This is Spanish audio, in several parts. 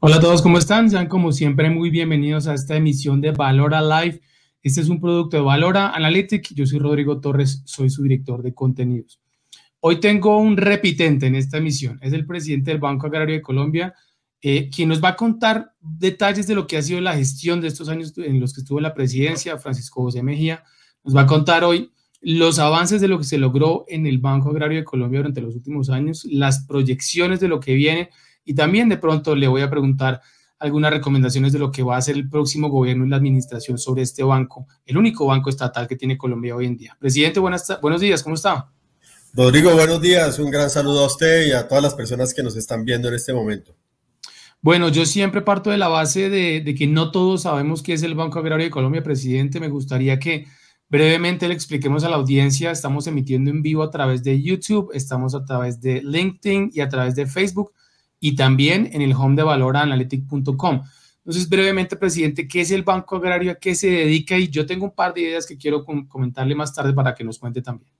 Hola a todos, ¿cómo están? Sean como siempre muy bienvenidos a esta emisión de Valora Live. Este es un producto de Valora Analytic. Yo soy Rodrigo Torres, soy su director de contenidos. Hoy tengo un repitente en esta emisión. Es el presidente del Banco Agrario de Colombia, eh, quien nos va a contar detalles de lo que ha sido la gestión de estos años en los que estuvo la presidencia, Francisco José Mejía. Nos va a contar hoy los avances de lo que se logró en el Banco Agrario de Colombia durante los últimos años, las proyecciones de lo que viene y también de pronto le voy a preguntar algunas recomendaciones de lo que va a hacer el próximo gobierno y la administración sobre este banco, el único banco estatal que tiene Colombia hoy en día. Presidente, buenas, buenos días, ¿cómo está? Rodrigo, buenos días, un gran saludo a usted y a todas las personas que nos están viendo en este momento. Bueno, yo siempre parto de la base de, de que no todos sabemos qué es el Banco Agrario de Colombia, presidente. Me gustaría que brevemente le expliquemos a la audiencia. Estamos emitiendo en vivo a través de YouTube, estamos a través de LinkedIn y a través de Facebook y también en el home de valoranalytic.com. Entonces, brevemente, presidente, ¿qué es el Banco Agrario? ¿A qué se dedica? Y yo tengo un par de ideas que quiero comentarle más tarde para que nos cuente también.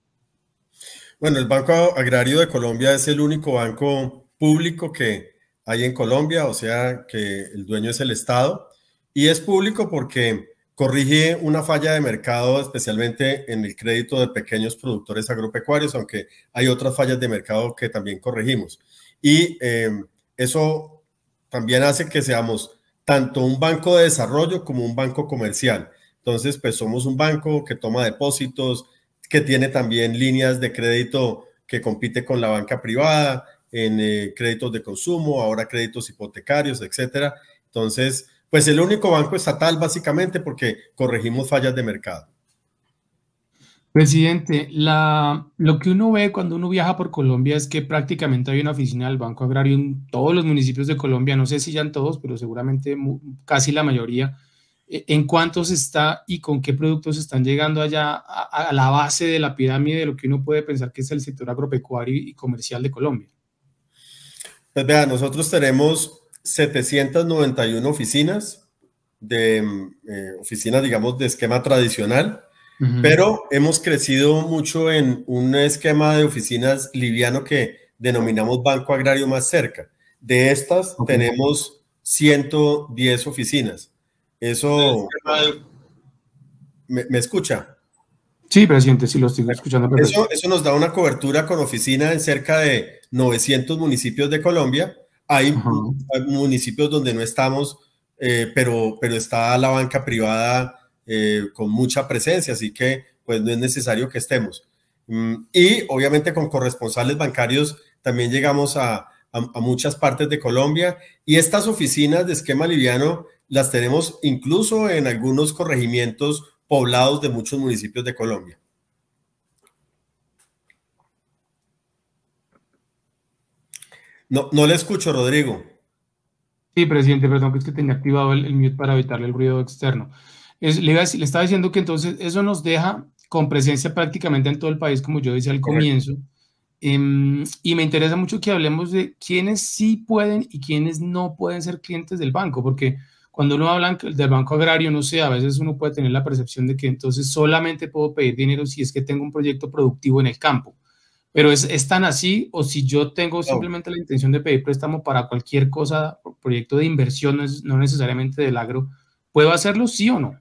Bueno, el Banco Agrario de Colombia es el único banco público que hay en Colombia, o sea que el dueño es el Estado. Y es público porque corrige una falla de mercado, especialmente en el crédito de pequeños productores agropecuarios, aunque hay otras fallas de mercado que también corregimos. Y em, eso también hace que seamos tanto un banco de desarrollo como un banco comercial. Entonces, pues somos un banco que toma depósitos, que tiene también líneas de crédito que compite con la banca privada en eh, créditos de consumo, ahora créditos hipotecarios, etcétera. Entonces, pues el único banco estatal básicamente porque corregimos fallas de mercado. Presidente, lo que uno ve cuando uno viaja por Colombia es que prácticamente hay una oficina del Banco Agrario en todos los municipios de Colombia, no sé si ya en todos, pero seguramente casi la mayoría. Eh, ¿En cuántos está y con qué productos están llegando allá a, la base de la pirámide de lo que uno puede pensar que es el sector agropecuario y comercial de Colombia? Pues vea, nosotros tenemos 791 oficinas, de mm, eh, oficinas, digamos, de esquema tradicional pero hemos crecido mucho en un esquema de oficinas liviano que denominamos Banco Agrario Más Cerca. De estas tenemos 110 oficinas. Eso... ¿Me, escucha? Sí, presidente, sí lo estoy escuchando. Eso, nos da una cobertura con oficina en cerca de 900 municipios de Colombia. Hay, municipios donde no estamos, eh, pero, pero está la banca privada eh, con mucha presencia, así que pues no es necesario que estemos. Mm, y obviamente con corresponsales bancarios también llegamos a, muchas partes de Colombia y estas oficinas de esquema liviano las tenemos incluso en algunos corregimientos poblados de muchos municipios de Colombia. No, no le escucho, Rodrigo. Sí, presidente, perdón, que es que tenía activado el, el mute para evitarle el ruido externo le, estaba diciendo que entonces eso nos deja con presencia prácticamente en todo el país, como yo decía al comienzo. Em, y me interesa mucho que hablemos de quiénes sí pueden y quiénes no pueden ser clientes del banco, porque cuando uno habla del banco agrario, no sé, a veces uno puede tener la percepción de que entonces solamente puedo pedir dinero si es que tengo un proyecto productivo en el campo. Pero es, tan así, o si yo tengo simplemente la intención de pedir préstamo para cualquier cosa, proyecto de inversión, no necesariamente del agro, ¿puedo hacerlo sí o no?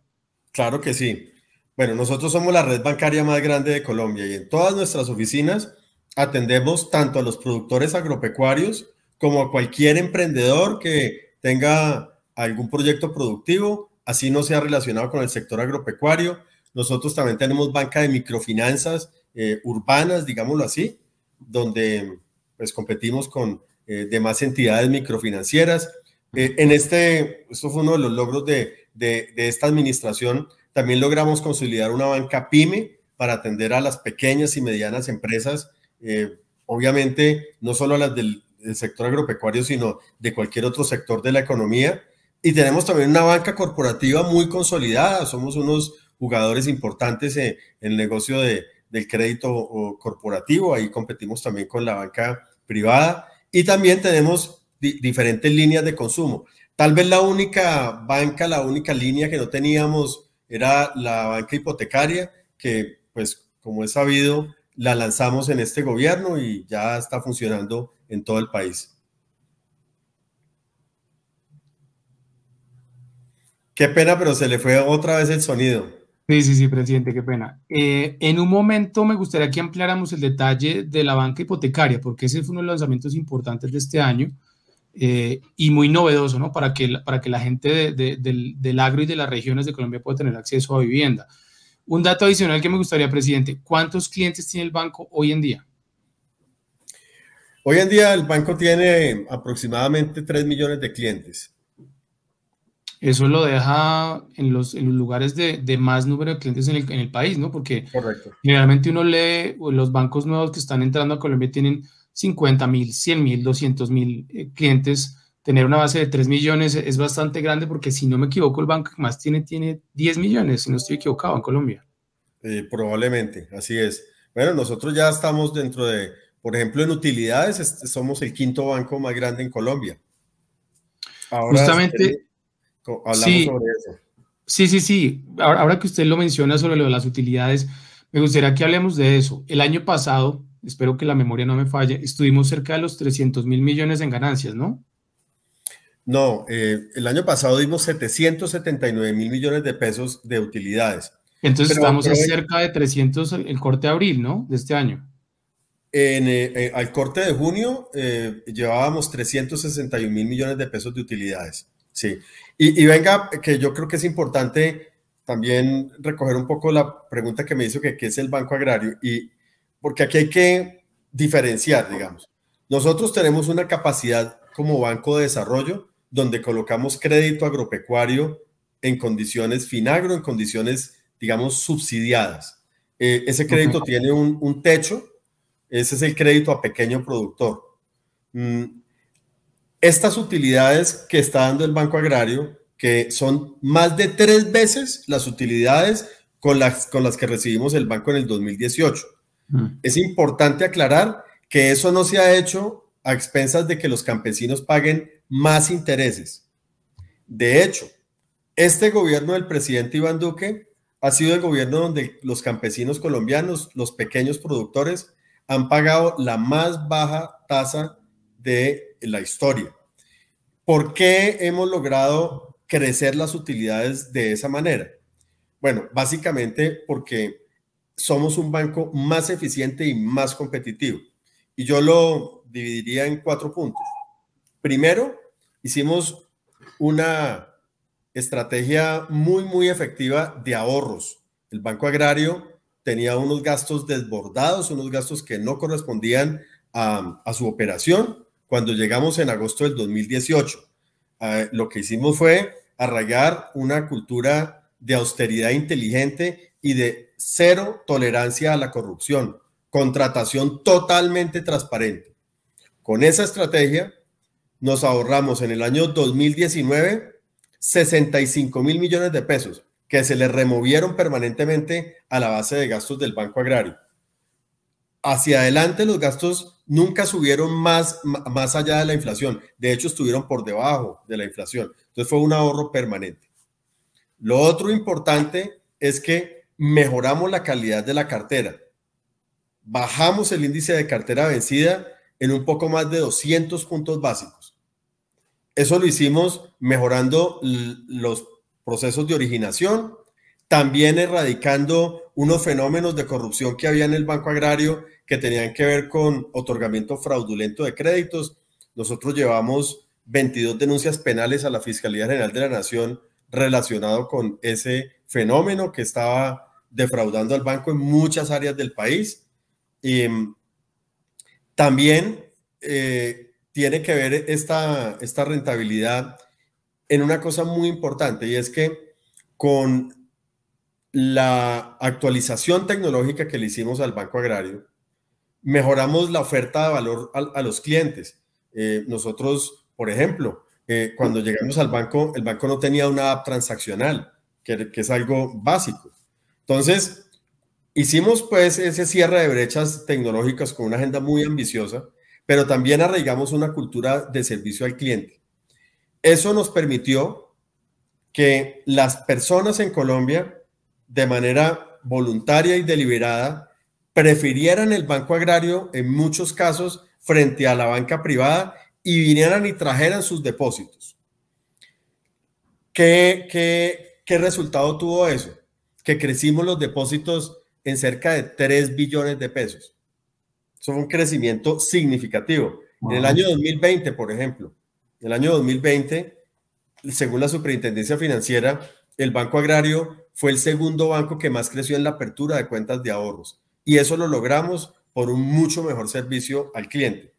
Claro que sí. Bueno, nosotros somos la red bancaria más grande de Colombia y en todas nuestras oficinas atendemos tanto a los productores agropecuarios como a cualquier emprendedor que tenga algún proyecto productivo, así no sea relacionado con el sector agropecuario. Nosotros también tenemos banca de microfinanzas eh, urbanas, digámoslo así, donde pues competimos con eh, demás entidades microfinancieras. Eh, en este, esto fue uno de los logros de de, esta administración, también logramos consolidar una banca pyme para atender a las pequeñas y medianas empresas, eh, obviamente no solo a las del, sector agropecuario, sino de cualquier otro sector de la economía. Y tenemos también una banca corporativa muy consolidada, somos unos jugadores importantes en, el negocio de, del crédito corporativo, ahí competimos también con la banca privada y también tenemos diferentes líneas de consumo. Tal vez la única banca, la única línea que no teníamos era la banca hipotecaria, que pues como es sabido, la lanzamos en este gobierno y ya está funcionando en todo el país. Qué pena, pero se le fue otra vez el sonido. Sí, sí, sí, presidente, qué pena. Eh, en un momento me gustaría que ampliáramos el detalle de la banca hipotecaria, porque ese fue uno de los lanzamientos importantes de este año eh, y muy novedoso, ¿no? Para que, para que la gente del, del agro y de las regiones de Colombia pueda tener acceso a vivienda. Un dato adicional que me gustaría, presidente, ¿cuántos clientes tiene el banco hoy en día? Hoy en día el banco tiene aproximadamente 3 millones de clientes. Eso lo deja en los, los lugares de, más número de clientes en el, en el país, ¿no? Porque Correcto. generalmente uno lee, los bancos nuevos que están entrando a Colombia tienen 50 mil, 100 mil, 200 mil eh, clientes, tener una base de 3 millones es bastante grande porque si no me equivoco, el banco que más tiene tiene 10 millones, si no estoy equivocado, en Colombia. Eh, probablemente, así es. Bueno, nosotros ya estamos dentro de, por ejemplo, en utilidades, este, somos el quinto banco más grande en Colombia. Justamente, hablamos sí, sobre eso. Sí, sí, sí. Ahora, ahora que usted lo menciona sobre lo de las utilidades, me gustaría que hablemos de eso. El año pasado, espero que la memoria no me falle, estuvimos cerca de los 300 mil millones en ganancias, ¿no? No, eh, el año pasado dimos 779 mil millones de pesos de utilidades. Entonces estamos cerca de 300 el corte de abril, ¿no? De este año. Eh, eh, al corte de junio llevábamos 361 mil millones de pesos de utilidades. Sí. Y, venga, que yo creo que es importante también recoger un poco la pregunta que me hizo que es el Banco Agrario. Y porque aquí hay que diferenciar, digamos. Nosotros tenemos una capacidad como banco de desarrollo donde colocamos crédito agropecuario en condiciones finagro, en condiciones, digamos, subsidiadas. Eh, ese crédito tiene un, techo, ese es el crédito a pequeño productor. Mm, estas utilidades que está dando el Banco Agrario, que son más de tres veces las utilidades con las, con las que recibimos el banco en el 2018. Mm. Es importante aclarar que eso no se ha hecho a expensas de que los campesinos paguen más intereses. De hecho, este gobierno del presidente Iván Duque ha sido el gobierno donde los campesinos colombianos, los pequeños productores, han pagado la más baja tasa de la historia. ¿Por qué hemos logrado crecer las utilidades de esa manera? Bueno, básicamente porque somos un banco más eficiente y más competitivo. Y yo lo dividiría en cuatro puntos. Primero, hicimos una estrategia muy, muy efectiva de ahorros. El Banco Agrario tenía unos gastos desbordados, unos gastos que no correspondían a, su operación cuando llegamos en agosto del 2018. Ah, lo que hicimos fue arraigar una cultura de austeridad inteligente y de cero tolerancia a la corrupción, contratación totalmente transparente. Con esa estrategia nos ahorramos en el año 2019 65 mil millones de pesos que se le removieron permanentemente a la base de gastos del Banco Agrario. Hacia adelante los gastos nunca subieron más, más allá de la inflación, de hecho estuvieron por debajo de la inflación, entonces fue un ahorro permanente. Lo otro importante es que mejoramos la calidad de la cartera. Bajamos el índice de cartera vencida en un poco más de 200 puntos básicos. Eso lo hicimos mejorando los procesos de originación, también erradicando unos fenómenos de corrupción que había en el Banco Agrario que tenían que ver con otorgamiento fraudulento de créditos. Nosotros llevamos 22 denuncias penales a la Fiscalía General de la Nación relacionado con ese fenómeno que estaba defraudando al banco en muchas áreas del país. Mm, también eh, tiene que ver esta, esta rentabilidad en una cosa muy importante y es que con la actualización tecnológica que le hicimos al Banco Agrario, mejoramos la oferta de valor a, los clientes. Eh, nosotros, por ejemplo, eh, cuando llegamos al banco, el banco no tenía una app transaccional, que es algo básico. Entonces, hicimos pues ese cierre de brechas tecnológicas con una agenda muy ambiciosa, pero también arraigamos una cultura de servicio al cliente. Eso nos permitió que las personas en Colombia, de manera voluntaria y deliberada, prefirieran el banco agrario en muchos casos frente a la banca privada y vinieran y trajeran sus depósitos. ¿Qué, qué resultado tuvo eso? que crecimos los depósitos en cerca de 3 billones de pesos. Eso fue un crecimiento significativo. En el año 2020, por ejemplo, en el año 2020, según la Superintendencia Financiera, el Banco Agrario fue el segundo banco que más creció en la apertura de cuentas de ahorros. Y eso lo logramos por un mucho mejor servicio al cliente.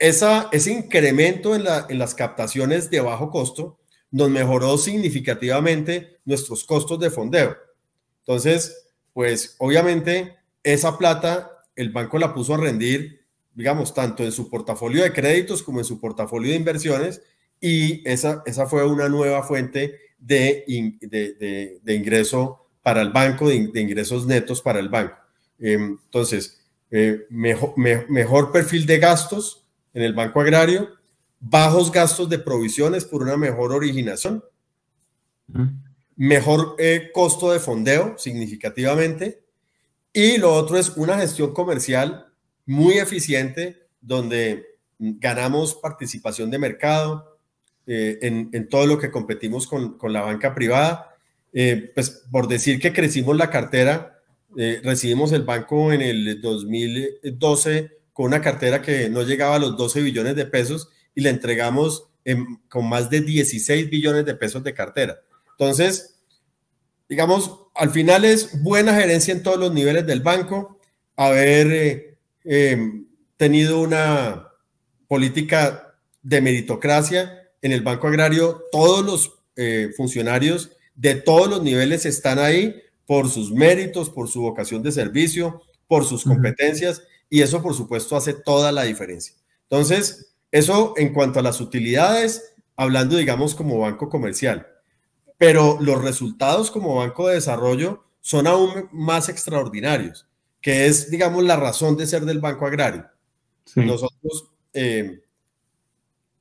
Esa, ese incremento en, la, en las captaciones de bajo costo nos mejoró significativamente nuestros costos de fondeo. Entonces, pues obviamente esa plata el banco la puso a rendir, digamos, tanto en su portafolio de créditos como en su portafolio de inversiones y esa, esa fue una nueva fuente de, ingreso para el banco, de, ingresos netos para el banco. Em, entonces, eh, mejor, mejor perfil de gastos en el Banco Agrario, bajos gastos de provisiones por una mejor originación mejor eh, costo de fondeo significativamente. Y lo otro es una gestión comercial muy eficiente donde ganamos participación de mercado eh, en, todo lo que competimos con, la banca privada. Eh, pues por decir que crecimos la cartera, recibimos el banco en el 2012 con una cartera que no llegaba a los 12 billones de pesos y le entregamos con más de 16 billones de pesos de cartera. Entonces, digamos, al final es buena gerencia en todos los niveles del banco, haber eh, em, tenido una política de meritocracia en el Banco Agrario, todos los eh, funcionarios de todos los niveles están ahí por sus méritos, por su vocación de servicio, por sus competencias y eso por supuesto hace toda la diferencia. Entonces, eso en cuanto a las utilidades, hablando digamos como banco comercial pero los resultados como banco de desarrollo son aún más extraordinarios, que es, digamos, la razón de ser del Banco Agrario. Nosotros, eh,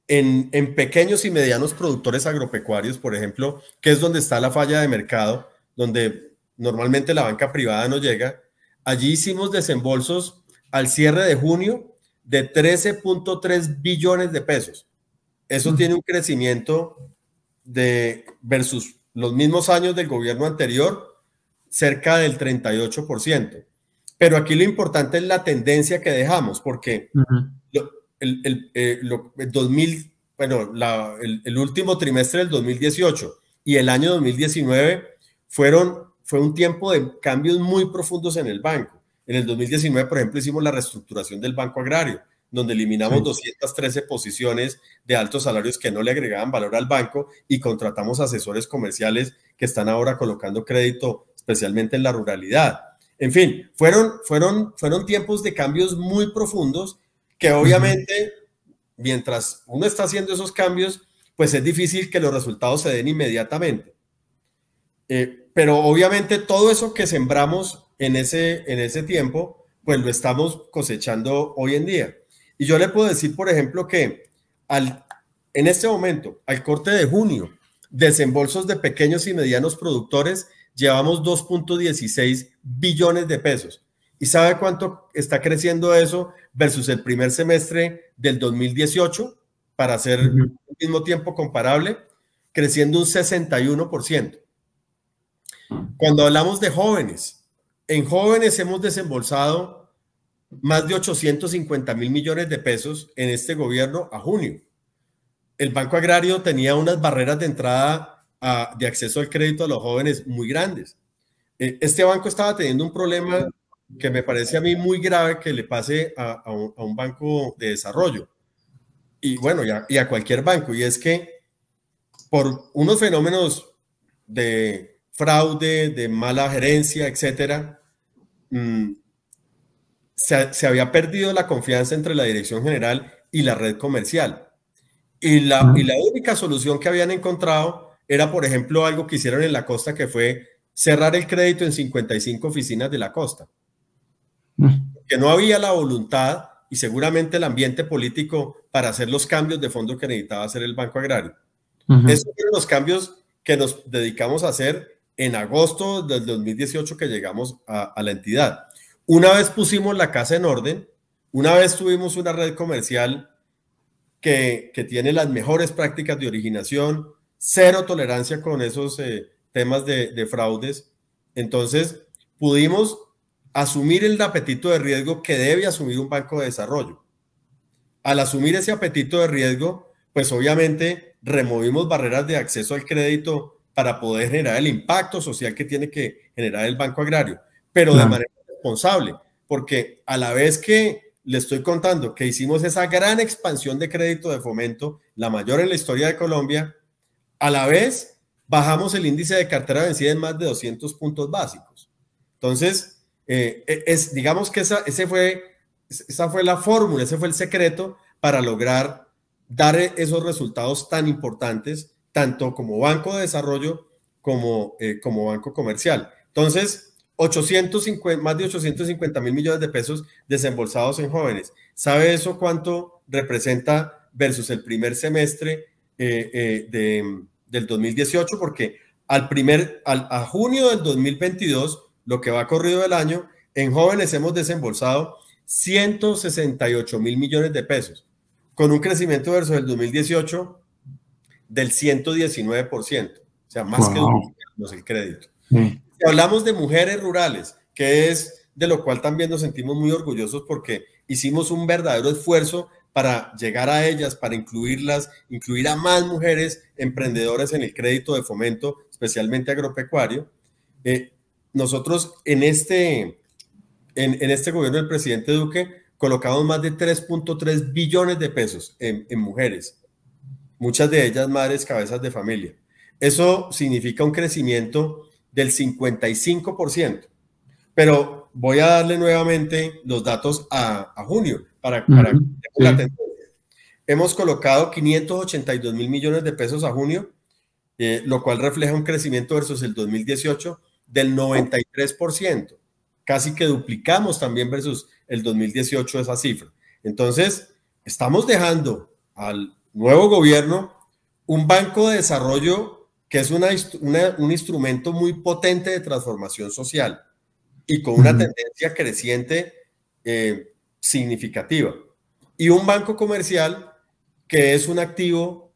en, pequeños y medianos productores agropecuarios, por ejemplo, que es donde está la falla de mercado, donde normalmente la banca privada no llega, allí hicimos desembolsos al cierre de junio de 13.3 billones de pesos. Eso mm. tiene un crecimiento de versus los mismos años del gobierno anterior, cerca del 38%. Pero aquí lo importante es la tendencia que dejamos, porque el, último trimestre del 2018 y el año 2019 fueron, fue un tiempo de cambios muy profundos en el banco. En el 2019, por ejemplo, hicimos la reestructuración del Banco Agrario donde eliminamos 213 posiciones de altos salarios que no le agregaban valor al banco y contratamos asesores comerciales que están ahora colocando crédito, especialmente en la ruralidad. En fin, fueron, fueron, fueron tiempos de cambios muy profundos que obviamente, mientras uno está haciendo esos cambios, pues es difícil que los resultados se den inmediatamente. Eh, pero obviamente todo eso que sembramos en ese, en ese tiempo, pues lo estamos cosechando hoy en día. Y yo le puedo decir, por ejemplo, que al, en este momento, al corte de junio, desembolsos de pequeños y medianos productores, llevamos 2.16 billones de pesos. ¿Y sabe cuánto está creciendo eso versus el primer semestre del 2018? Para hacer un mismo tiempo comparable, creciendo un 61%. Cuando hablamos de jóvenes, en jóvenes hemos desembolsado más de 850 mil millones de pesos en este gobierno a junio. El Banco Agrario tenía unas barreras de entrada ah, de acceso al crédito a los jóvenes muy grandes. Eh, este banco estaba teniendo un problema que me parece a mí muy grave que le pase a, un, banco de desarrollo y bueno, y a, y a cualquier banco. Y es que por unos fenómenos de fraude, de mala gerencia, etcétera, mm, se, había perdido la confianza entre la dirección general y la red comercial. Y la, la única solución que habían encontrado era, por ejemplo, algo que hicieron en la costa, que fue cerrar el crédito en 55 oficinas de la costa. Que no había la voluntad y seguramente el ambiente político para hacer los cambios de fondo que necesitaba hacer el Banco Agrario. Esos fueron los cambios que nos dedicamos a hacer en agosto del 2018 que llegamos a la entidad. Una vez pusimos la casa en orden, una vez tuvimos una red comercial que, tiene las mejores prácticas de originación, cero tolerancia con esos eh, temas de, fraudes, entonces pudimos asumir el apetito de riesgo que debe asumir un banco de desarrollo. Al asumir ese apetito de riesgo, pues obviamente removimos barreras de acceso al crédito para poder generar el impacto social que tiene que generar el Banco Agrario, pero de manera responsable, porque a la vez que le estoy contando que hicimos esa gran expansión de crédito de fomento, la mayor en la historia de Colombia, a la vez bajamos el índice de cartera vencida en más de 200 puntos básicos. Entonces, eh, e, es, digamos que esa, ese fue, esa fue la fórmula, ese fue el secreto para lograr dar e, esos resultados tan importantes, tanto como banco de desarrollo como, eh, como banco comercial. Entonces, 850, más de 850 mil millones de pesos desembolsados en jóvenes. ¿Sabe eso cuánto representa versus el primer semestre eh, eh, de, del 2018? Porque al primer, a junio del 2022, lo que va corrido el año, en jóvenes hemos desembolsado 168 mil millones de pesos, con un crecimiento versus el 2018 del 119%, o sea, más que el crédito. Si hablamos de mujeres rurales, que es de lo cual también nos sentimos muy orgullosos porque hicimos un verdadero esfuerzo para llegar a ellas, para incluirlas, incluir a más mujeres emprendedoras en el crédito de fomento, especialmente agropecuario. Eh, nosotros en este, en, este gobierno del presidente Duque colocamos más de 3.3 billones de pesos en, en mujeres, muchas de ellas madres cabezas de familia. Eso significa un crecimiento del 55%. Pero voy a darle nuevamente los datos a, junio para, para la tendencia. Hemos colocado 582 mil millones de pesos a junio, eh, lo cual refleja un crecimiento versus el 2018 del 93%. Casi que duplicamos también versus el 2018 esa cifra. Entonces, estamos dejando al nuevo gobierno un banco de desarrollo que es una, un instrumento muy potente de transformación social y con una tendencia creciente eh, significativa. Y un banco comercial que es un activo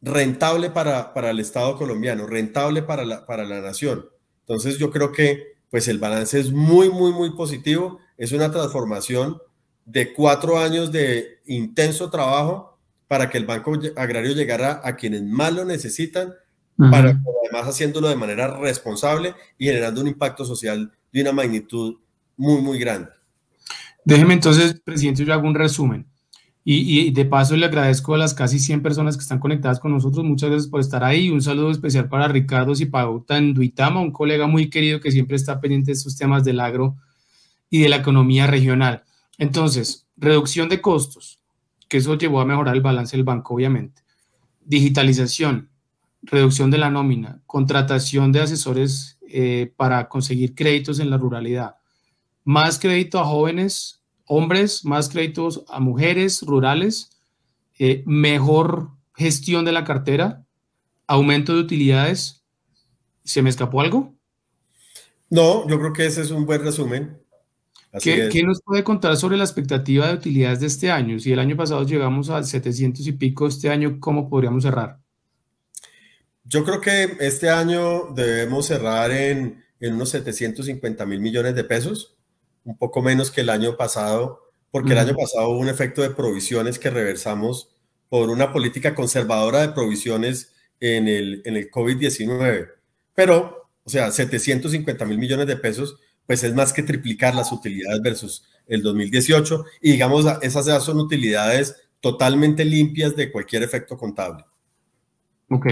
rentable para, para el Estado colombiano, rentable para la, para la nación. Entonces yo creo que pues el balance es muy, muy, muy positivo. Es una transformación de cuatro años de intenso trabajo para que el Banco Agrario llegara a quienes más lo necesitan para además haciéndolo de manera responsable y generando un impacto social de una magnitud muy, muy grande. Déjeme entonces, presidente, yo hago un resumen. Y, y, de paso le agradezco a las casi 100 personas que están conectadas con nosotros. Muchas gracias por estar ahí. Un saludo especial para Ricardo Zipauta en Duitama, un colega muy querido que siempre está pendiente de estos temas del agro y de la economía regional. Entonces, reducción de costos, que eso llevó a mejorar el balance del banco, obviamente. Digitalización, reducción de la nómina, contratación de asesores eh, para conseguir créditos en la ruralidad, más crédito a jóvenes, hombres, más créditos a mujeres rurales, eh, mejor gestión de la cartera, aumento de utilidades. ¿Se me escapó algo? No, yo creo que ese es un buen resumen. ¿Qué, nos puede contar sobre la expectativa de utilidades de este año? Si el año pasado llegamos a 700 y pico, este año, ¿cómo podríamos cerrar? Yo creo que este año debemos cerrar en, unos 750 mil millones de pesos, un poco menos que el año pasado, porque el año pasado hubo un efecto de provisiones que reversamos por una política conservadora de provisiones en el, en el COVID-19. Pero, o sea, 750 mil millones de pesos, pues es más que triplicar las utilidades versus el 2018. Y digamos, esas ya son utilidades totalmente limpias de cualquier efecto contable. Ok.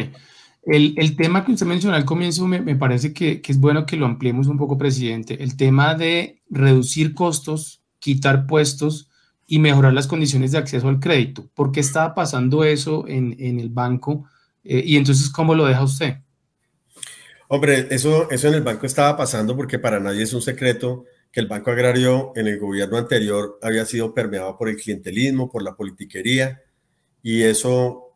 El, tema que usted mencionó al comienzo me, parece que, es bueno que lo ampliemos un poco, presidente. El tema de reducir costos, quitar puestos y mejorar las condiciones de acceso al crédito. ¿Por qué estaba pasando eso en, el banco? Eh, y entonces, ¿cómo lo deja usted? Hombre, eso, eso en el banco estaba pasando porque para nadie es un secreto que el Banco Agrario en el gobierno anterior había sido permeado por el clientelismo, por la politiquería, y eso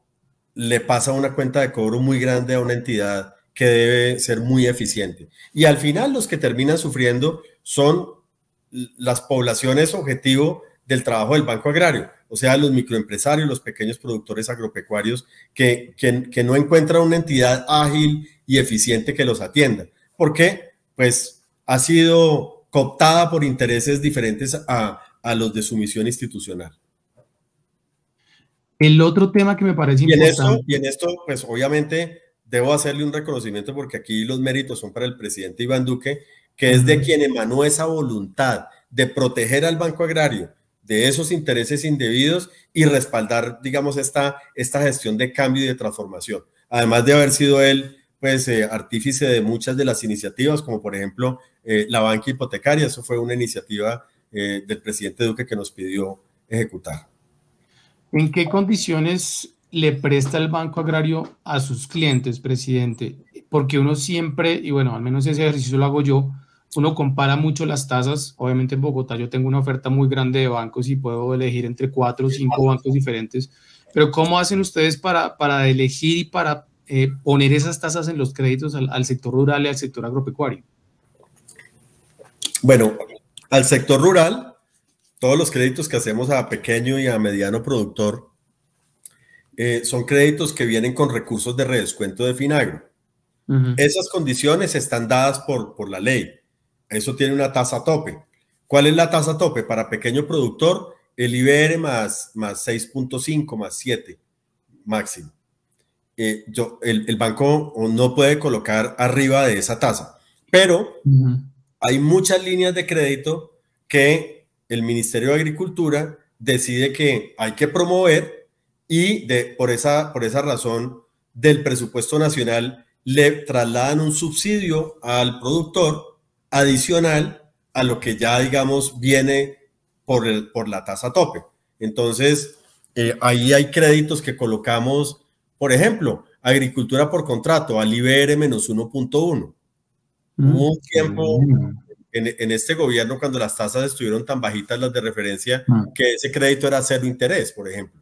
le pasa una cuenta de cobro muy grande a una entidad que debe ser muy eficiente. Y al final los que terminan sufriendo son las poblaciones objetivo del trabajo del Banco Agrario, o sea, los microempresarios, los pequeños productores agropecuarios que, que, no encuentran una entidad ágil y eficiente que los atienda, porque pues ha sido cooptada por intereses diferentes a, a los de su misión institucional. El otro tema que me parece importante. y en esto, pues obviamente debo hacerle un reconocimiento porque aquí los méritos son para el presidente Iván Duque, que es de quien emanó esa voluntad de proteger al Banco Agrario de esos intereses indebidos y respaldar, digamos, esta, esta gestión de cambio y de transformación. Además de haber sido él, pues, eh, artífice de muchas de las iniciativas, como por ejemplo eh, la banca hipotecaria, eso fue una iniciativa eh, del presidente Duque que nos pidió ejecutar. ¿En qué condiciones le presta el Banco Agrario a sus clientes, presidente? Porque uno siempre, y bueno, al menos ese ejercicio lo hago yo, uno compara mucho las tasas. Obviamente en Bogotá yo tengo una oferta muy grande de bancos y puedo elegir entre cuatro o cinco bancos diferentes. Pero ¿cómo hacen ustedes para, para elegir y para eh, poner esas tasas en los créditos al, sector rural y al sector agropecuario? Bueno, al sector rural todos los créditos que hacemos a pequeño y a mediano productor eh, son créditos que vienen con recursos de redescuento de Finagro. Esas condiciones están dadas por, por la ley. Eso tiene una tasa tope. ¿Cuál es la tasa tope? Para pequeño productor, el IBR más, más 6.5, más 7 máximo. Eh, yo, el, banco no puede colocar arriba de esa tasa, pero hay muchas líneas de crédito que el Ministerio de Agricultura decide que hay que promover y por, esa, por esa razón del presupuesto nacional le trasladan un subsidio al productor adicional a lo que ya, digamos, viene por, por la tasa tope. Entonces, eh, ahí hay créditos que colocamos, por ejemplo, agricultura por contrato, al IBR menos 1.1. un tiempo mm en, este gobierno cuando las tasas estuvieron tan bajitas, las de referencia, mm. que ese crédito era cero interés, por ejemplo.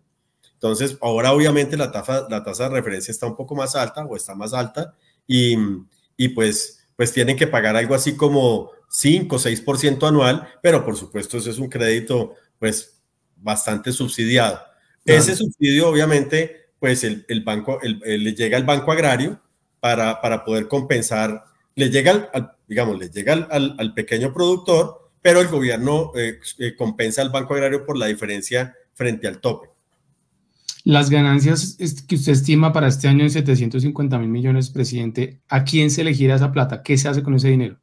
Entonces, ahora obviamente la, tasa, la tasa de referencia está un poco más alta o está más alta y, y pues, pues tienen que pagar algo así como 5 o 6% anual, pero por supuesto eso es un crédito pues bastante subsidiado. Ese subsidio obviamente pues el, el banco, le llega al banco agrario para, para poder compensar le llega al, digamos, le llega al, pequeño productor, pero el gobierno eh, eh, compensa al Banco Agrario por la diferencia frente al tope. Las ganancias que usted estima para este año en 750 mil millones, presidente, ¿a quién se elegirá esa plata? ¿Qué se hace con ese dinero?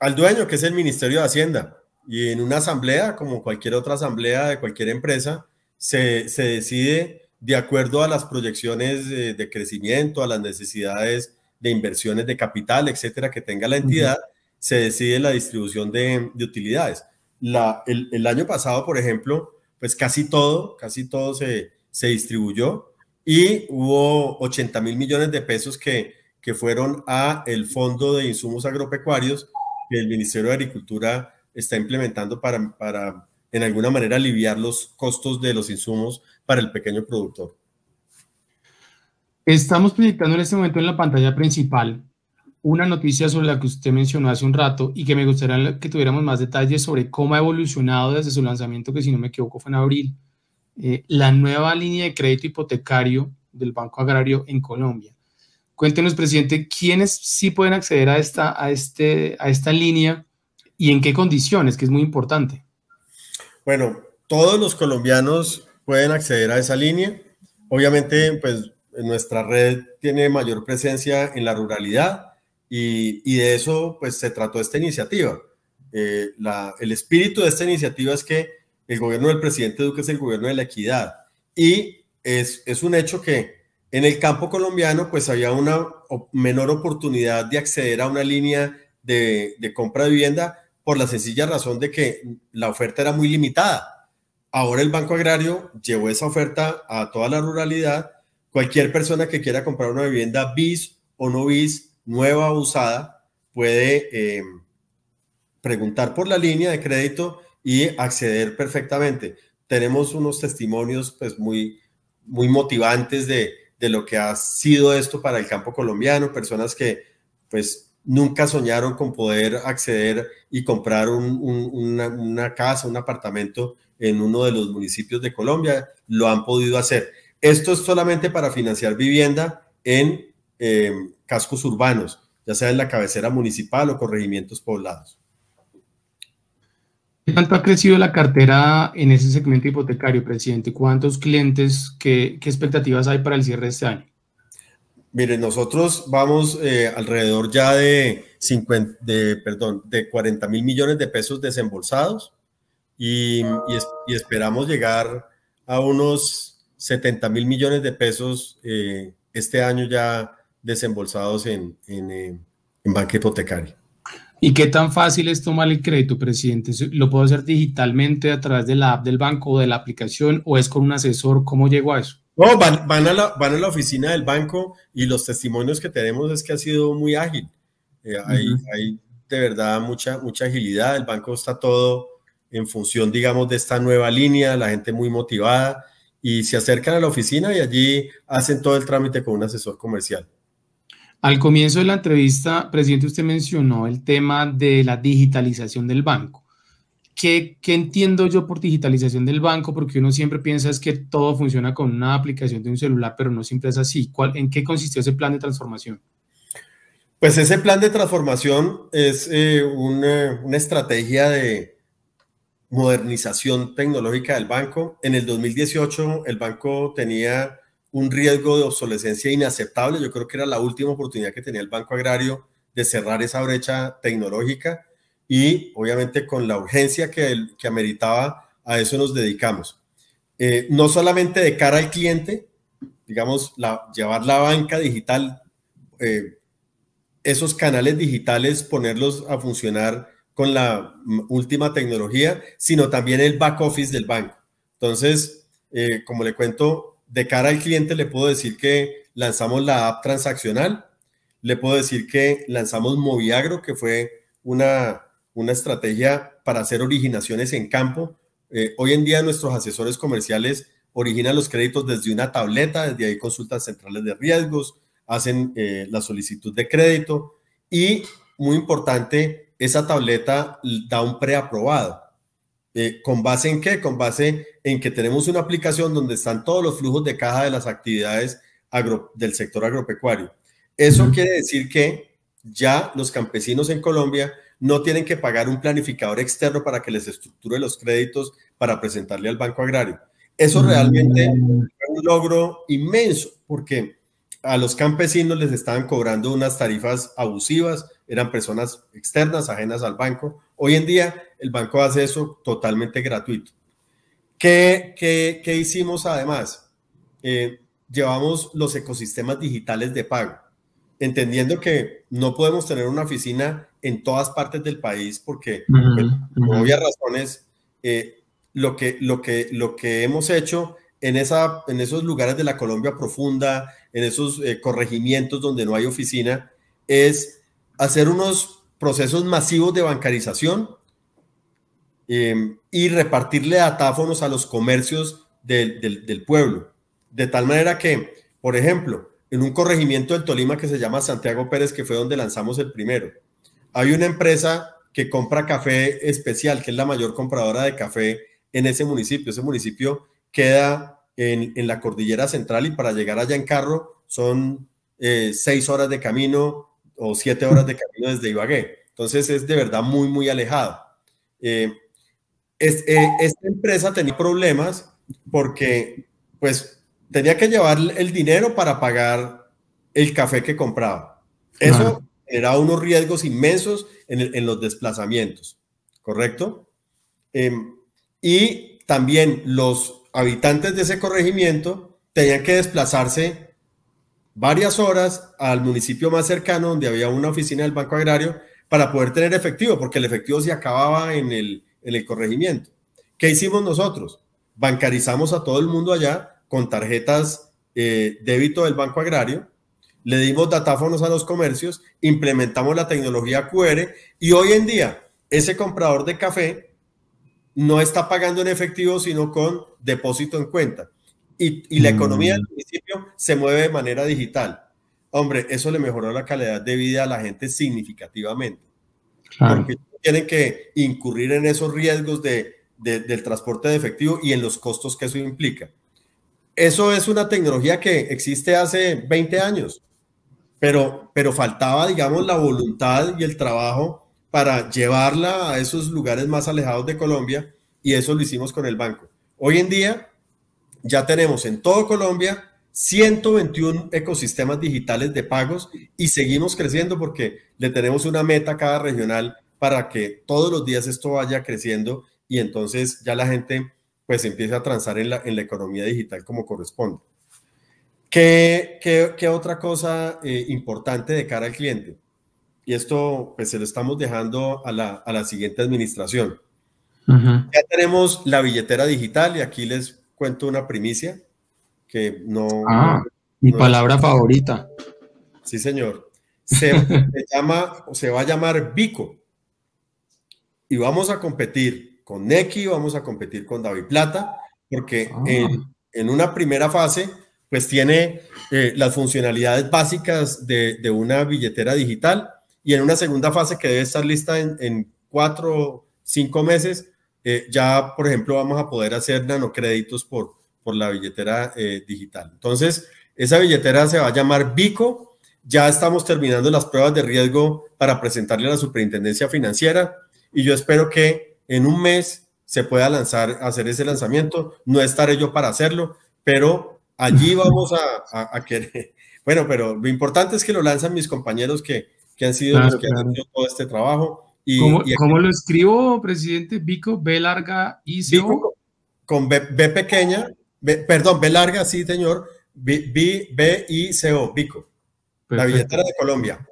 Al dueño, que es el Ministerio de Hacienda. Y en una asamblea, como cualquier otra asamblea de cualquier empresa, se, decide de acuerdo a las proyecciones de crecimiento, a las necesidades de inversiones de capital, etcétera, que tenga la entidad, se decide la distribución de, utilidades. La, el, año pasado, por ejemplo, pues casi todo, casi todo se, distribuyó y hubo 80 mil millones de pesos que, que fueron a el Fondo de Insumos Agropecuarios que el Ministerio de Agricultura está implementando para en alguna manera aliviar los costos de los insumos para el pequeño productor. Estamos proyectando en este momento en la pantalla principal una noticia sobre la que usted mencionó hace un rato y que me gustaría que tuviéramos más detalles sobre cómo ha evolucionado desde su lanzamiento, que si no me equivoco fue en abril, eh, la nueva línea de crédito hipotecario del Banco Agrario en Colombia. Cuéntenos, presidente, quiénes sí pueden acceder a esta, a este, a esta línea y en qué condiciones, que es muy importante. Bueno, todos los colombianos pueden acceder a esa línea. Obviamente, pues nuestra red tiene mayor presencia en la ruralidad y, de eso pues se trató esta iniciativa. Eh, el espíritu de esta iniciativa es que el gobierno del presidente Duque es el gobierno de la equidad y es, un hecho que en el campo colombiano pues había una menor oportunidad de acceder a una línea de, de compra de vivienda por la sencilla razón de que la oferta era muy limitada. Ahora el Banco Agrario llevó esa oferta a toda la ruralidad Cualquier persona que quiera comprar una vivienda bis o no bis, nueva o usada, puede em, preguntar por la línea de crédito y acceder perfectamente. Tenemos unos testimonios pues muy, muy motivantes de, de lo que ha sido esto para el campo colombiano, personas que pues nunca soñaron con poder acceder y comprar una, casa, un apartamento en uno de los municipios de Colombia, lo han podido hacer. Esto es solamente para financiar vivienda en em, cascos urbanos, ya sea en la cabecera municipal o corregimientos poblados. ¿Qué tanto ha crecido la cartera en ese segmento hipotecario, presidente? ¿Cuántos clientes, qué, expectativas hay para el cierre de este año? Mire, nosotros vamos eh, alrededor ya de, 50, perdón, de 40 mil millones de pesos desembolsados y esperamos llegar a unos 70 mil millones de pesos eh, este año ya desembolsados en, en, eh, en banca hipotecaria. ¿Y qué tan fácil es tomar el crédito, presidente? ¿Lo puedo hacer digitalmente a través de la app del banco o de la aplicación o es con un asesor? ¿Cómo llego a eso? No, van, a la, van a la oficina del banco y los testimonios que tenemos es que ha sido muy ágil. Eh, hay, hay, de verdad mucha, mucha agilidad. El banco está todo en función, digamos, de esta nueva línea, la gente muy motivada y se acercan a la oficina y allí hacen todo el trámite con un asesor comercial. Al comienzo de la entrevista, presidente, usted mencionó el tema de la digitalización del banco. ¿Qué, entiendo yo por digitalización del banco? Porque uno siempre piensa es que todo funciona con una aplicación de un celular, pero no siempre es así. ¿En qué consistió ese plan de transformación? Pues ese plan de transformación es eh, eh, una estrategia de, modernización tecnológica del banco. En el 2018 el banco tenía un riesgo de obsolescencia inaceptable. Yo creo que era la última oportunidad que tenía el Banco Agrario de cerrar esa brecha tecnológica y obviamente con la urgencia que, que ameritaba, a eso nos dedicamos. Eh, no solamente de cara al cliente, digamos, llevar la banca digital, eh, esos canales digitales, ponerlos a funcionar con la última tecnología, sino también el back office del banco. Entonces, eh, como le cuento, de cara al cliente le puedo decir que lanzamos la app transaccional, le puedo decir que lanzamos Moviagro, que fue una, una estrategia para hacer originaciones en campo. Eh, hoy en día nuestros asesores comerciales originan los créditos desde una tableta, desde ahí consultas centrales de riesgos, hacen eh, la solicitud de crédito y, muy importante, esa tableta da un preaprobado. Eh, ¿Con base en qué? Con base en que tenemos una aplicación donde están todos los flujos de caja de las actividades del sector agropecuario. Eso quiere decir que ya los campesinos en Colombia no tienen que pagar un planificador externo para que les estructure los créditos para presentarle al Banco Agrario. Eso mm. realmente es un logro inmenso porque a los campesinos les estaban cobrando unas tarifas abusivas, eran personas externas, ajenas al banco. Hoy en día el banco hace eso totalmente gratuito. ¿Qué, qué, hicimos además? Eh, llevamos los ecosistemas digitales de pago, entendiendo que no podemos tener una oficina en todas partes del país porque, razones, eh, lo, que, lo, que, lo que hemos hecho en, esa, en esos lugares de la Colombia profunda, en esos eh, corregimientos donde no hay oficina, es hacer unos procesos masivos de bancarización em, y repartirle datáfonos a los comercios del, del pueblo. De tal manera que, por ejemplo, en un corregimiento del Tolima que se llama Santiago Pérez, que fue donde lanzamos el primero, hay una empresa que compra café especial, que es la mayor compradora de café en ese municipio. Ese municipio queda en, la cordillera central y para llegar allá en carro son eh, seis horas de camino o siete horas de camino desde Ibagué. Entonces es de verdad muy, muy alejado. Eh, eh, esta empresa tenía problemas porque pues tenía que llevar el dinero para pagar el café que compraba. Eso era unos riesgos inmensos en, los desplazamientos, ¿correcto? Em, y también los, habitantes de ese corregimiento tenían que desplazarse varias horas al municipio más cercano donde había una oficina del Banco Agrario para poder tener efectivo, porque el efectivo se acababa en el, corregimiento. ¿Qué hicimos nosotros? Bancarizamos a todo el mundo allá con tarjetas eh, débito del Banco Agrario, le dimos datáfonos a los comercios, implementamos la tecnología QR y hoy en día ese comprador de café no está pagando en efectivo, sino con depósito en cuenta. Y, la economía del mm. municipio se mueve de manera digital. Hombre, eso le mejoró la calidad de vida a la gente significativamente. Porque tienen que incurrir en esos riesgos del transporte de efectivo y en los costos que eso implica. Eso es una tecnología que existe hace 20 años, pero, pero faltaba, digamos, la voluntad y el trabajo para llevarla a esos lugares más alejados de Colombia y eso lo hicimos con el banco. Hoy en día ya tenemos en todo Colombia 121 ecosistemas digitales de pagos y seguimos creciendo porque le tenemos una meta a cada regional para que todos los días esto vaya creciendo y entonces ya la gente pues empiece a transar en la, en la economía digital como corresponde. ¿Qué, otra cosa eh, importante de cara al cliente? y esto pues se lo estamos dejando a la, siguiente administración. Ya tenemos la billetera digital y aquí les cuento una primicia que no... Ah, mi palabra favorita. Sí, señor. Se, se, llama, se va a llamar Bico y vamos a competir con Neki, vamos a competir con David Plata, porque ah. en, una primera fase pues tiene eh, las funcionalidades básicas de, de una billetera digital y en una segunda fase que debe estar lista en, en cuatro, cinco meses, eh, ya, por ejemplo, vamos a poder hacer nanocréditos por, por la billetera eh, digital. Entonces, esa billetera se va a llamar Bico. Ya estamos terminando las pruebas de riesgo para presentarle a la superintendencia financiera y yo espero que en un mes se pueda lanzar, hacer ese lanzamiento. No estaré yo para hacerlo, pero allí vamos a, a querer. Bueno, pero lo importante es que lo lanzan mis compañeros que que han sido los que han hecho todo este trabajo. Y, ¿Cómo, lo escribo, presidente? Vico, B larga y C. O? con B, pequeña, perdón, B larga, sí, señor, B, B, I C O, Vico. La billetera de Colombia.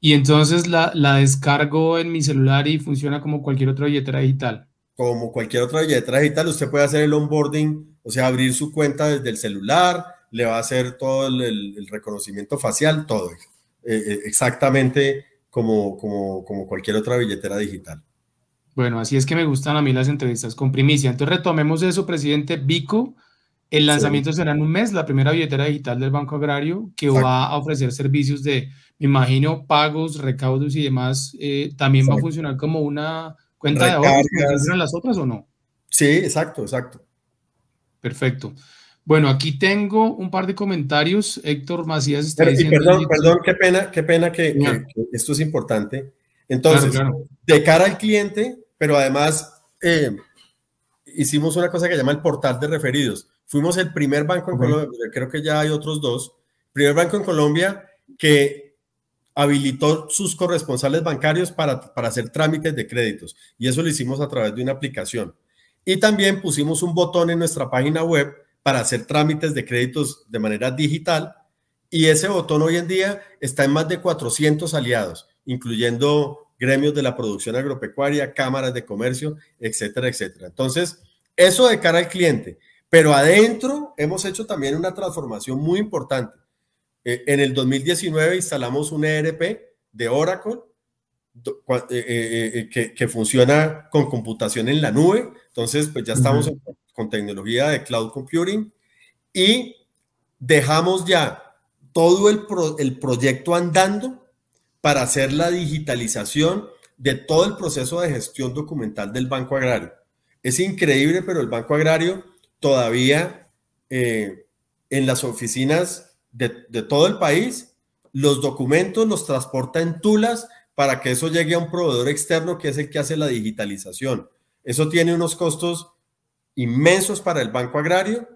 Y entonces la, descargo en mi celular y funciona como cualquier otra billetera digital. Como cualquier otra billetera digital, usted puede hacer el onboarding, o sea, abrir su cuenta desde el celular, le va a hacer todo el, el reconocimiento facial, todo. Eh, eh, exactamente como, como, cualquier otra billetera digital. Bueno, así es que me gustan a mí las entrevistas con primicia. Entonces retomemos eso, presidente Vico. El lanzamiento será en un mes, la primera billetera digital del Banco Agrario, que va a ofrecer servicios de, me imagino, pagos, recaudos y demás. Eh, ¿También va a funcionar como una cuenta de ahorro? en las otras o no? Sí, exacto, exacto. Perfecto. Bueno, aquí tengo un par de comentarios. Héctor Macías está diciendo... perdón, perdón, qué pena, qué pena que, esto es importante. Entonces, de cara al cliente, pero además eh, hicimos una cosa que se llama el portal de referidos. Fuimos el primer banco en Colombia, creo que ya hay otros dos, primer banco en Colombia que habilitó sus corresponsales bancarios para, para hacer trámites de créditos. Y eso lo hicimos a través de una aplicación. Y también pusimos un botón en nuestra página web para hacer trámites de créditos de manera digital. Y ese botón hoy en día está en más de 400 aliados, incluyendo gremios de la producción agropecuaria, cámaras de comercio, etcétera, etcétera. Entonces, eso de cara al cliente. Pero adentro hemos hecho también una transformación muy importante. Eh, en el 2019 instalamos un ERP de Oracle eh, eh, que, funciona con computación en la nube. Entonces, pues ya estamos con tecnología de cloud computing y dejamos ya todo el, proyecto andando para hacer la digitalización de todo el proceso de gestión documental del Banco Agrario. Es increíble, pero el Banco Agrario todavía eh, en las oficinas de, de, todo el país, los documentos los transporta en tulas para que eso llegue a un proveedor externo que es el que hace la digitalización. Eso tiene unos costos inmensos para el Banco Agrario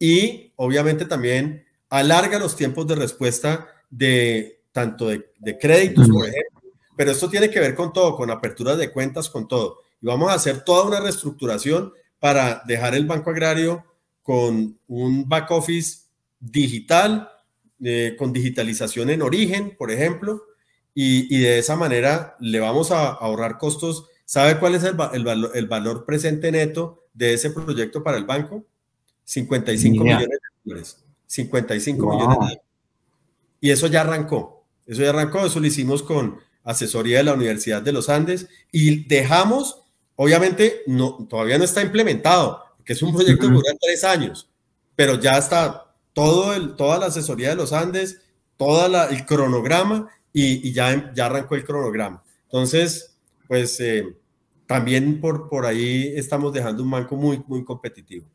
y obviamente también alarga los tiempos de respuesta de tanto de, créditos, por ejemplo, pero esto tiene que ver con todo, con aperturas de cuentas, con todo. Y vamos a hacer toda una reestructuración para dejar el Banco Agrario con un back office digital, eh, con digitalización en origen, por ejemplo, y, de esa manera le vamos a ahorrar costos. ¿Sabe cuál es el valor presente neto de ese proyecto para el banco, 55 millones de dólares. 55 millones de dólares. Y eso ya arrancó. Eso ya arrancó, eso lo hicimos con asesoría de la Universidad de los Andes y dejamos, obviamente, no, todavía no está implementado, que es un proyecto que dura tres años, pero ya está todo el, toda la asesoría de los Andes, todo el cronograma y, ya, ya arrancó el cronograma. Entonces, pues... Eh, también por, por ahí estamos dejando un banco muy, muy competitivo.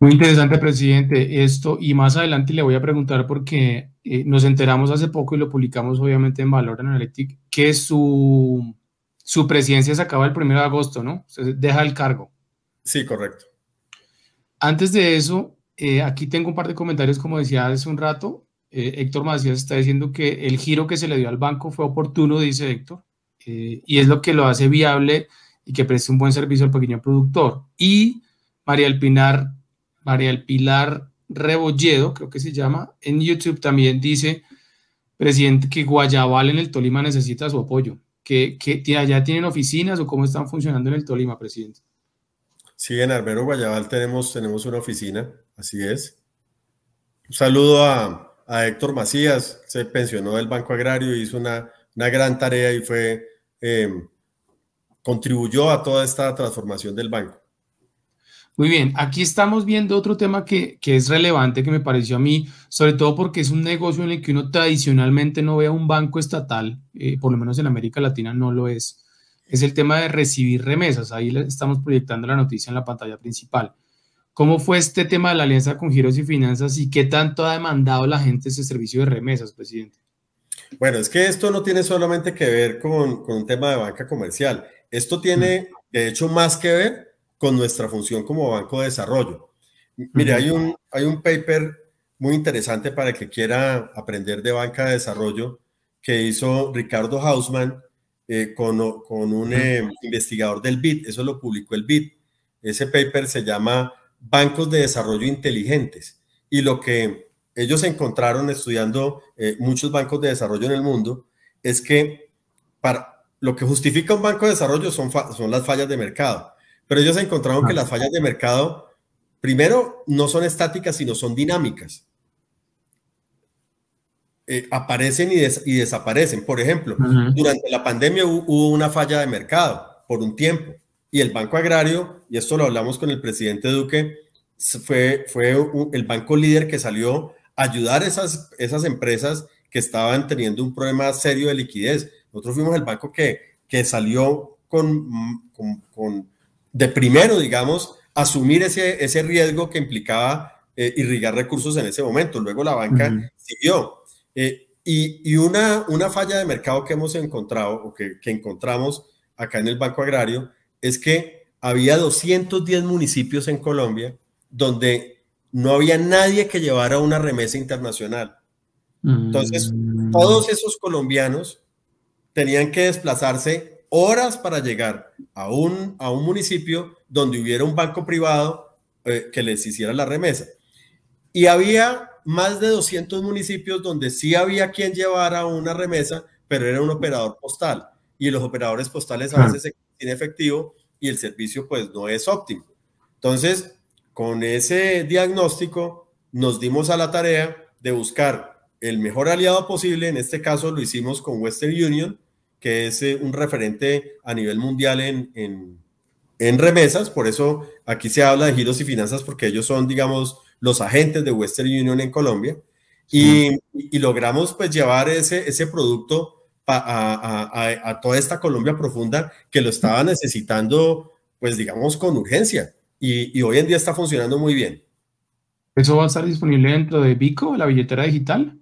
Muy interesante, presidente, esto. Y más adelante le voy a preguntar porque eh, nos enteramos hace poco y lo publicamos obviamente en Valor Analytic, que su, su presidencia se acaba el 1 de agosto, ¿no? deja el cargo. Sí, correcto. Antes de eso, eh, aquí tengo un par de comentarios, como decía hace un rato. Eh, Héctor Macías está diciendo que el giro que se le dio al banco fue oportuno, dice Héctor. Eh, y es lo que lo hace viable y que preste un buen servicio al pequeño productor. Y María El María El Pilar Rebolledo, creo que se llama, en YouTube también dice, presidente, que Guayabal en el Tolima necesita su apoyo. que, allá tienen oficinas o cómo están funcionando en el Tolima, presidente? Sí, en Arbero Guayabal tenemos, tenemos una oficina, así es. Un saludo a, Héctor Macías, se pensionó del Banco Agrario, hizo una, una gran tarea y fue Em, contribuyó a toda esta transformación del banco. Muy bien, aquí estamos viendo otro tema que, es relevante, que me pareció a mí, sobre todo porque es un negocio en el que uno tradicionalmente no ve a un banco estatal, eh, por lo menos en América Latina no lo es, es el tema de recibir remesas. Ahí estamos proyectando la noticia en la pantalla principal. ¿Cómo fue este tema de la alianza con Giros y Finanzas y qué tanto ha demandado la gente ese servicio de remesas, presidente? Bueno, es que esto no tiene solamente que ver con, un tema de banca comercial. Esto tiene, mm. de hecho, más que ver con nuestra función como banco de desarrollo. Mire, hay un, hay un paper muy interesante para el que quiera aprender de banca de desarrollo que hizo Ricardo Hausman eh, con, un eh, investigador del Bit. Eso lo publicó el BID. Ese paper se llama Bancos de Desarrollo Inteligentes. Y lo que ellos encontraron estudiando eh, muchos bancos de desarrollo en el mundo es que para, lo que justifica un banco de desarrollo son, son las fallas de mercado, pero ellos encontraron que ah. las fallas de mercado, primero, no son estáticas, sino son dinámicas. Eh, aparecen y, desaparecen. Por ejemplo, durante la pandemia hubo, una falla de mercado por un tiempo y el Banco Agrario, y esto lo hablamos con el presidente Duque, fue, fue el banco líder que salió ayudar esas, esas empresas que estaban teniendo un problema serio de liquidez. Nosotros fuimos el banco que, que salió con, con, de primero, digamos, asumir ese, ese riesgo que implicaba eh, irrigar recursos en ese momento. Luego la banca siguió. Eh, y, y una, una falla de mercado que hemos encontrado o que, que encontramos acá en el Banco Agrario es que había 210 municipios en Colombia donde no había nadie que llevara una remesa internacional. Entonces, mm. todos esos colombianos tenían que desplazarse horas para llegar a un, a un municipio donde hubiera un banco privado eh, que les hiciera la remesa. Y había más de 200 municipios donde sí había quien llevara una remesa, pero era un operador postal. Y los operadores postales a veces se efectivo y el servicio pues no es óptimo. Entonces, con ese diagnóstico nos dimos a la tarea de buscar el mejor aliado posible, en este caso lo hicimos con Western Union, que es eh, un referente a nivel mundial en, en, remesas, por eso aquí se habla de giros y finanzas, porque ellos son, digamos, los agentes de Western Union en Colombia, y, logramos pues llevar ese, ese producto a, a, toda esta Colombia profunda que lo estaba necesitando, pues digamos, con urgencia y, hoy en día está funcionando muy bien. ¿Eso va a estar disponible dentro de Bico, la billetera digital?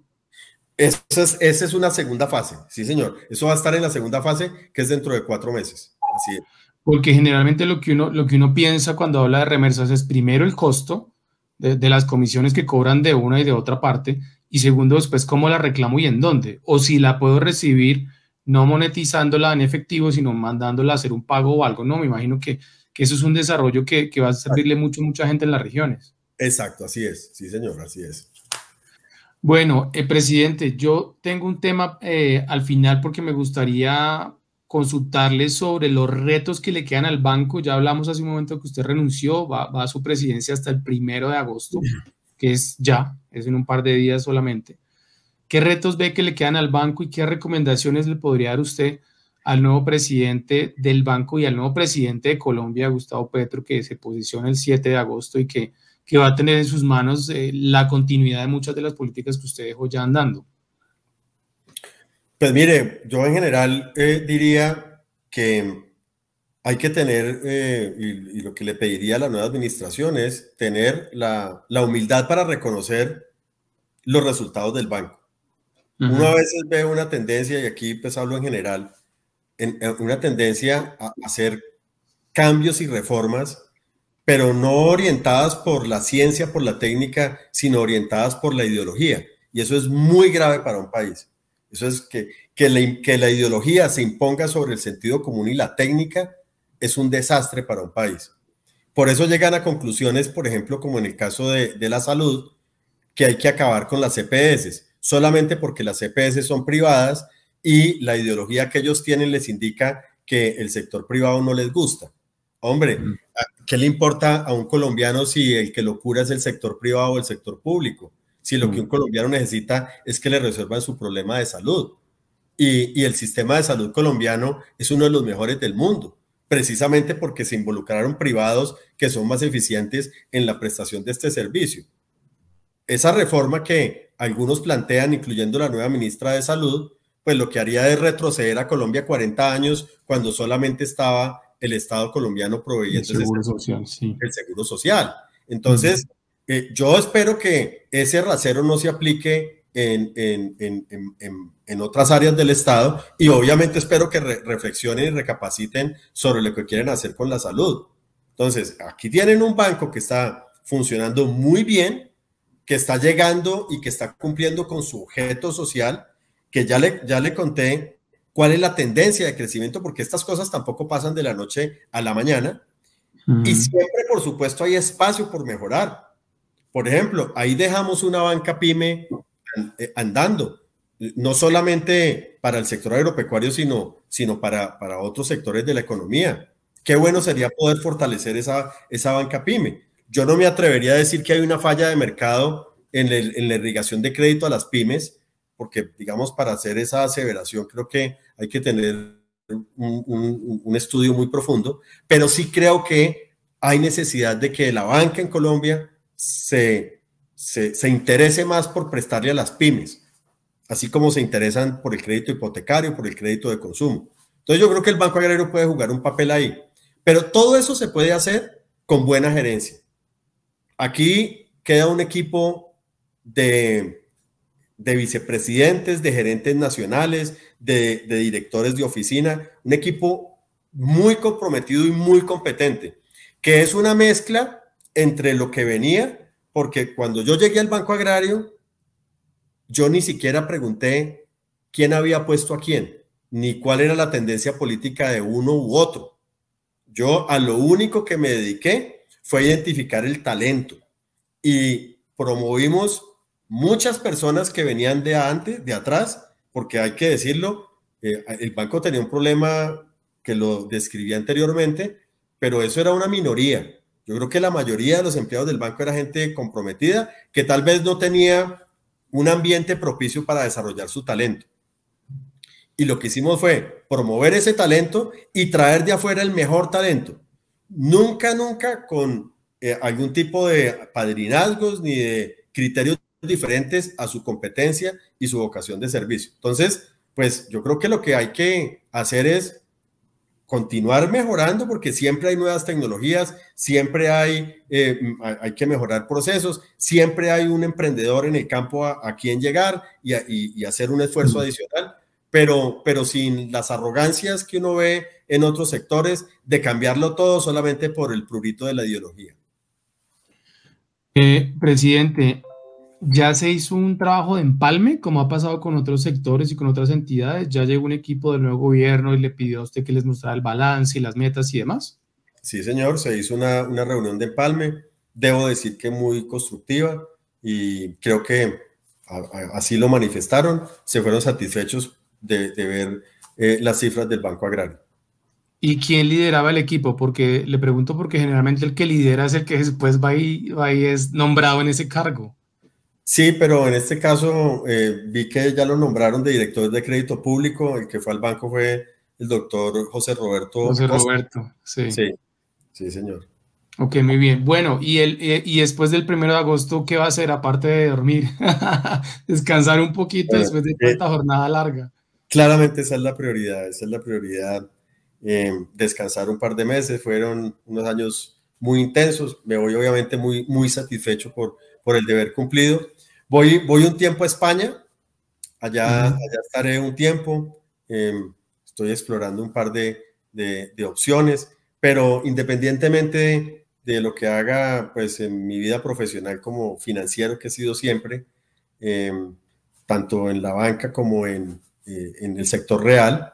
Esa es, una segunda fase, sí señor. Eso va a estar en la segunda fase, que es dentro de cuatro meses. Así Porque generalmente lo que uno, lo que uno piensa cuando habla de remersas es primero el costo de, de las comisiones que cobran de una y de otra parte, y segundo, después cómo la reclamo y en dónde, o si la puedo recibir no monetizándola en efectivo, sino mandándola a hacer un pago o algo, ¿no? Me imagino que que eso es un desarrollo que, que va a servirle mucho a mucha gente en las regiones. Exacto, así es, sí señor, así es. Bueno, eh, presidente, yo tengo un tema eh, al final porque me gustaría consultarle sobre los retos que le quedan al banco. Ya hablamos hace un momento que usted renunció, va, va a su presidencia hasta el primero de agosto, que es ya, es en un par de días solamente. ¿Qué retos ve que le quedan al banco y qué recomendaciones le podría dar usted al nuevo presidente del banco y al nuevo presidente de Colombia, Gustavo Petro, que se posiciona el 7 de agosto y que, que va a tener en sus manos eh, la continuidad de muchas de las políticas que usted dejó ya andando. Pues mire, yo en general eh, diría que hay que tener, eh, y, lo que le pediría a la nueva administración es tener la, humildad para reconocer los resultados del banco. Uno a veces ve una tendencia, y aquí pues hablo en general, en, una tendencia a hacer cambios y reformas, pero no orientadas por la ciencia, por la técnica, sino orientadas por la ideología. Y eso es muy grave para un país. Eso es que, que, la, ideología se imponga sobre el sentido común y la técnica es un desastre para un país. Por eso llegan a conclusiones, por ejemplo, como en el caso de, de la salud, que hay que acabar con las CPS, e solamente porque las CPS e son privadas y la ideología que ellos tienen les indica que el sector privado no les gusta. Hombre, ¿qué le importa a un colombiano si el que lo cura es el sector privado o el sector público? Si lo que un colombiano necesita es que le resuelvan su problema de salud. Y, el sistema de salud colombiano es uno de los mejores del mundo, precisamente porque se involucraron privados que son más eficientes en la prestación de este servicio. Esa reforma que algunos plantean, incluyendo la nueva ministra de Salud, pues lo que haría es retroceder a Colombia 40 años cuando solamente estaba el Estado colombiano proveyendo el seguro, social, Entonces, eh, yo espero que ese rasero no se aplique en, en, otras áreas del Estado y obviamente espero que reflexionen y recapaciten sobre lo que quieren hacer con la salud. Entonces, aquí tienen un banco que está funcionando muy bien, que está llegando y que está cumpliendo con su objeto social, que ya le, ya conté cuál es la tendencia de crecimiento, porque estas cosas tampoco pasan de la noche a la mañana. Y siempre, por supuesto, hay espacio por mejorar. Por ejemplo, ahí dejamos una banca pyme eh, andando, eh, no solamente para el sector agropecuario, sino, sino para, para otros sectores de la economía. Qué bueno sería poder fortalecer esa, esa banca pyme. Yo no me atrevería a decir que hay una falla de mercado en, en la irrigación de crédito a las pymes, porque digamos, para hacer esa aseveración creo que hay que tener un, estudio muy profundo, pero sí creo que hay necesidad de que la banca en Colombia se, se interese más por prestarle a las pymes, así como se interesan por el crédito hipotecario, por el crédito de consumo. Entonces yo creo que el Banco Agrario puede jugar un papel ahí, pero todo eso se puede hacer con buena gerencia. Aquí queda un equipo de de vicepresidentes, de gerentes nacionales, de, directores de oficina, un equipo muy comprometido y muy competente, que es una mezcla entre lo que venía, porque cuando yo llegué al Banco Agrario, yo ni siquiera pregunté quién había puesto a quién, ni cuál era la tendencia política de uno u otro. Yo a lo único que me dediqué fue identificar el talento y promovimos muchas personas que venían de antes, de atrás, porque hay que decirlo, eh, el banco tenía un problema que lo describí anteriormente, pero eso era una minoría. Yo creo que la mayoría de los empleados del banco era gente comprometida que tal vez no tenía un ambiente propicio para desarrollar su talento. Y lo que hicimos fue promover ese talento y traer de afuera el mejor talento. Nunca, nunca con eh, algún tipo de padrinazgos ni de criterios diferentes a su competencia y su vocación de servicio. Entonces, pues yo creo que lo que hay que hacer es continuar mejorando porque siempre hay nuevas tecnologías, siempre hay, eh, hay que mejorar procesos, siempre hay un emprendedor en el campo a, quien llegar y, hacer un esfuerzo mm. adicional, pero, pero sin las arrogancias que uno ve en otros sectores de cambiarlo todo solamente por el prurito de la ideología. Eh, presidente, ya se hizo un trabajo de empalme, como ha pasado con otros sectores y con otras entidades. Ya llegó un equipo del nuevo gobierno y le pidió a usted que les mostrara el balance y las metas y demás. Sí, señor, se hizo una, una reunión de empalme. Debo decir que muy constructiva y creo que así lo manifestaron. Se fueron satisfechos de, de ver eh, las cifras del Banco Agrario. ¿Y quién lideraba el equipo? Porque le pregunto porque generalmente el que lidera es el que después va y, va y es nombrado en ese cargo. Sí, pero en este caso eh, vi que ya lo nombraron de director de crédito público, el que fue al banco fue el doctor José Roberto. José Roberto, sí. sí. señor. Ok, muy bien. Bueno, y, el, eh, y después del primero de agosto, ¿qué va a hacer aparte de dormir? Descansar un poquito después de eh, tanta jornada larga. Claramente esa es la prioridad, esa es la prioridad. descansar un par de meses, fueron unos años muy intensos, me voy obviamente muy, muy satisfecho por, por el deber cumplido Voy, voy un tiempo a España, allá, estaré un tiempo, em, estoy explorando un par de, de, opciones, pero independientemente de, lo que haga pues en mi vida profesional como financiero que he sido siempre, em, tanto en la banca como en, eh, en el sector real,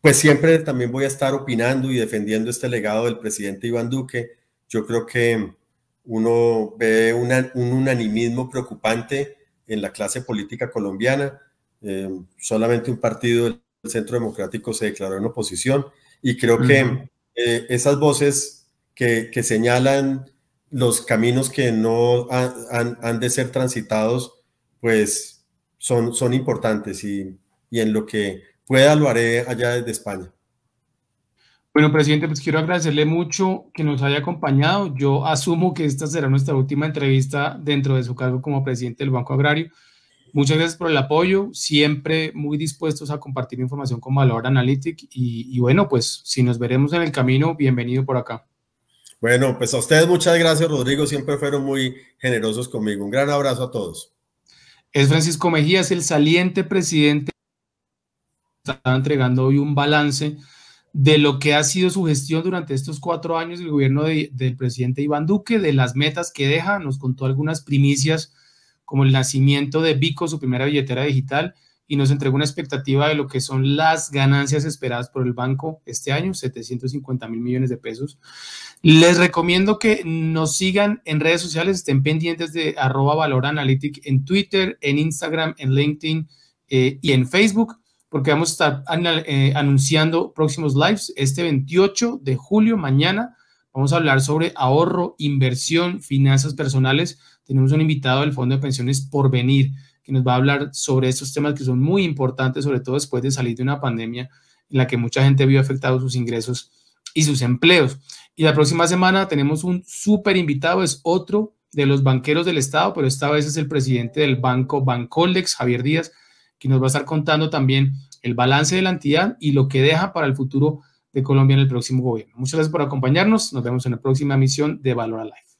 pues siempre también voy a estar opinando y defendiendo este legado del presidente Iván Duque. Yo creo que uno ve un unanimismo preocupante en la clase política colombiana. Eh, solamente un partido, del Centro Democrático, se declaró en oposición. Y creo que eh, esas voces que, señalan los caminos que no han, de ser transitados, pues son, son importantes. Y, y en lo que pueda lo haré allá desde España. Bueno, presidente, pues quiero agradecerle mucho que nos haya acompañado. Yo asumo que esta será nuestra última entrevista dentro de su cargo como presidente del Banco Agrario. Muchas gracias por el apoyo, siempre muy dispuestos a compartir información con Valor Analytic y, y bueno, pues si nos veremos en el camino, bienvenido por acá. Bueno, pues a ustedes muchas gracias, Rodrigo, siempre fueron muy generosos conmigo. Un gran abrazo a todos. Es Francisco Mejías, el saliente presidente, está entregando hoy un balance de lo que ha sido su gestión durante estos cuatro años del gobierno del presidente Iván Duque, de las metas que deja, nos contó algunas primicias como el nacimiento de Bico, su primera billetera digital, y nos entregó una expectativa de lo que son las ganancias esperadas por el banco este año, 750 mil millones de pesos. Les recomiendo que nos sigan en redes sociales, estén pendientes de arroba valoranalytic en Twitter, en Instagram, en LinkedIn eh, y en Facebook porque vamos a estar eh, anunciando próximos lives. Este 28 de julio, mañana, vamos a hablar sobre ahorro, inversión, finanzas personales. Tenemos un invitado del Fondo de Pensiones por venir que nos va a hablar sobre estos temas que son muy importantes, sobre todo después de salir de una pandemia en la que mucha gente vio afectados sus ingresos y sus empleos. Y la próxima semana tenemos un súper invitado, es otro de los banqueros del Estado, pero esta vez es el presidente del banco Bancoldex, Javier Díaz, que nos va a estar contando también el balance de la entidad y lo que deja para el futuro de Colombia en el próximo gobierno. Muchas gracias por acompañarnos. Nos vemos en la próxima misión de a Life.